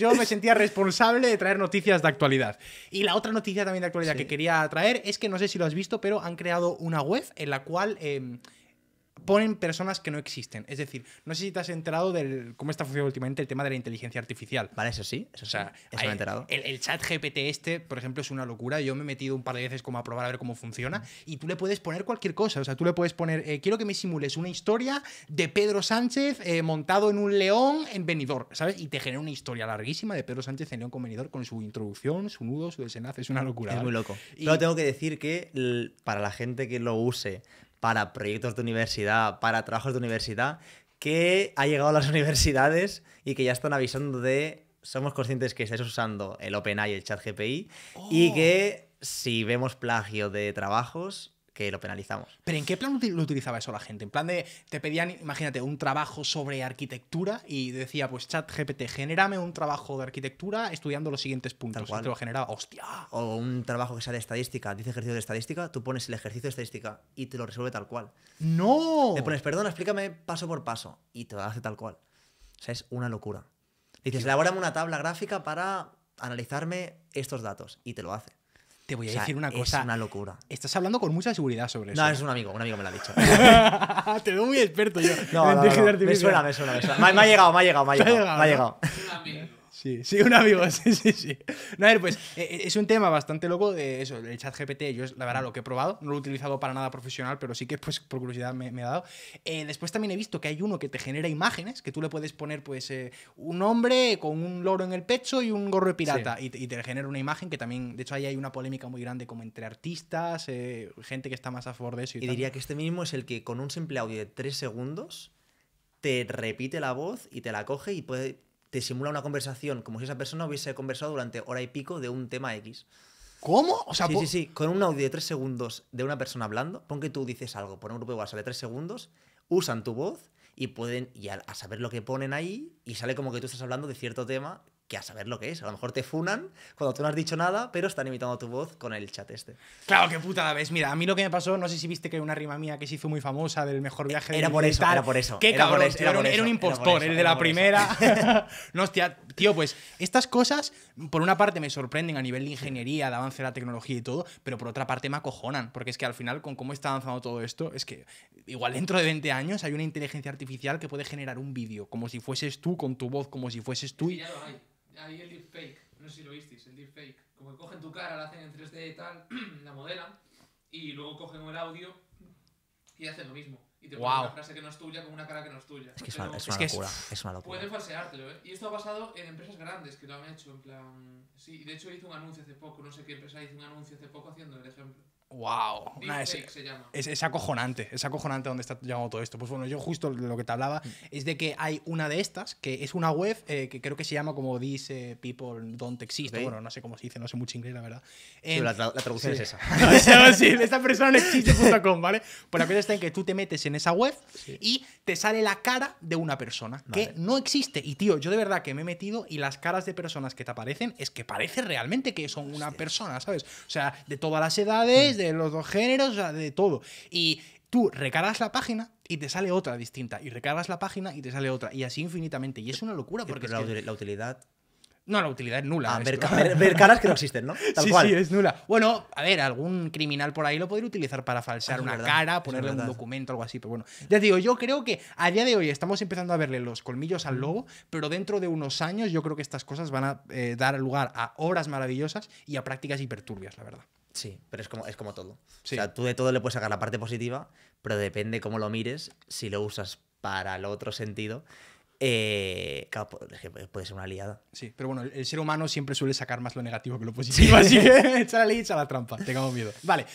Yo me sentía responsable de traer noticias de actualidad. Y la otra noticia también de actualidad que quería traer es que no sé si lo has visto, pero han creado una web en la cual... Em, ponen personas que no existen. Es decir, no sé si te has enterado de cómo está funcionando últimamente el tema de la inteligencia artificial. Vale, eso sí, eso, sea, sí, enterado. El, chat GPT este, por ejemplo, es una locura. Yo me he metido un par de veces como a probar a ver cómo funciona y tú le puedes poner cualquier cosa. O sea, tú le puedes poner, eh, quiero que me simules una historia de Pedro Sánchez eh, montado en un león en Benidorm, ¿sabes? Y te genera una historia larguísima de Pedro Sánchez en león con Benidorm con su introducción, su nudo, su desenlace. Es una locura. Es muy loco. Y... Pero tengo que decir que para la gente que lo use para proyectos de universidad, para trabajos de universidad, que ha llegado a las universidades y que ya están avisando de somos conscientes que estáis usando el OpenAI y el ChatGPI y que si vemos plagio de trabajos, que lo penalizamos. ¿Pero en qué plan lo utilizaba eso la gente? En plan de, te pedían, imagínate, un trabajo sobre arquitectura y decía, pues chat GPT, genérame un trabajo de arquitectura estudiando los siguientes puntos. cual. te lo generaba, hostia. O un trabajo que sea de estadística, dice ejercicio de estadística, tú pones el ejercicio de estadística y te lo resuelve tal cual. ¡No! Le pones, perdona, explícame paso por paso y te lo hace tal cual. O sea, es una locura. Dices, elabórame una tabla gráfica para analizarme estos datos y te lo hace. Te voy a decir una cosa. Es una locura. Estás hablando con mucha seguridad sobre eso. No, es un amigo, un amigo me lo ha dicho. te veo muy experto yo. No, no, Me suena, me suena, me me ha llegado, me ha llegado, me ha llegado. Me ha llegado. Sí, sí, un amigo, sí, sí, sí. No, a ver, pues e, e, es un tema bastante loco de eso, el chat GPT, yo la verdad lo que he probado, no lo he utilizado para nada profesional, pero sí que pues por curiosidad me, ha dado. Eh, después también he visto que hay uno que te genera imágenes, que tú le puedes poner pues eh, un hombre con un loro en el pecho y un gorro de pirata, y, te genera una imagen que también, de hecho ahí hay una polémica muy grande como entre artistas, eh, gente que está más a favor de eso. Y, diría que este mismo es el que con un simple audio de 3 segundos te repite la voz y te la coge y puede te simula una conversación como si esa persona hubiese conversado durante hora y pico de un tema X. ¿Cómo? sí, sí, sí. Con un audio de tres segundos de una persona hablando, pon que tú dices algo por un grupo de WhatsApp de tres segundos, usan tu voz y pueden, y a, saber lo que ponen ahí, y sale como que tú estás hablando de cierto tema que a saber lo que es. A lo mejor te funan cuando tú no has dicho nada, pero están imitando tu voz con el chat este. Claro, qué puta ves. Mira, a mí lo que me pasó, no sé si viste que una rima mía que se hizo muy famosa del mejor eh, viaje era de por eso, Era por eso. Qué era cabrón, era, un, impostor, el de la primera. no, hostia, tío, pues estas cosas, por una parte me sorprenden a nivel de ingeniería, de avance de la tecnología y todo, pero por otra parte me acojonan, porque es que al final, con cómo está avanzando todo esto, es que igual dentro de 20 años hay una inteligencia artificial que puede generar un vídeo, como si fueses tú, con tu voz, como si fueses tú. Y ahí el fake, no sé si lo visteis, el deepfake. Como que cogen tu cara, la hacen en 3D y tal, la modelan, y luego cogen el audio y hacen lo mismo y te ponen una frase que no es tuya con una cara que no es tuya. Es que es una, es una locura. Es una falseártelo, ¿eh? Y esto ha pasado en empresas grandes que lo han hecho, en plan... Sí, de hecho hizo un anuncio hace poco, no sé qué empresa hizo un anuncio hace poco haciendo el ejemplo. ¡Wow! una es- se llama. Es, acojonante, es acojonante donde está llamado todo esto. Pues bueno, yo justo lo que te hablaba mm. es de que hay una de estas, que es una web eh, que creo que se llama como dice eh, People Don't Exist, bueno, no sé cómo se dice, no sé mucho inglés, la verdad. Pero em, la, traducción es esa. Sí, esta persona no existe.com, ¿vale? Pues la está en que tú te metes en esa web y te sale la cara de una persona que no existe. Y tío, yo de verdad que me he metido y las caras de personas que te aparecen es que parece realmente que son una persona, ¿sabes? O sea, de todas las edades, de los dos géneros, o sea, de todo. Y tú recargas la página y te sale otra distinta. Y recargas la página y te sale otra. Y así infinitamente. Y es una locura porque... la utilidad no, la utilidad es nula. ver, ah, caras que no existen, ¿no? Tal cual. es nula. Bueno, a ver, algún criminal por ahí lo podría utilizar para falsear ah, una cara, ponerle un documento, algo así, pero bueno. Ya digo, yo creo que a día de hoy estamos empezando a verle los colmillos al mm. lobo, pero dentro de unos años yo creo que estas cosas van a eh, dar lugar a obras maravillosas y a prácticas hiperturbias, la verdad. Sí, pero es como, es como todo. O sea, tú de todo le puedes sacar la parte positiva, pero depende cómo lo mires, si lo usas para el otro sentido eh, claro, puede ser una liada. Sí, pero bueno, el ser humano siempre suele sacar más lo negativo que lo positivo, así que echa la ley, echa la trampa, tengamos miedo. Vale,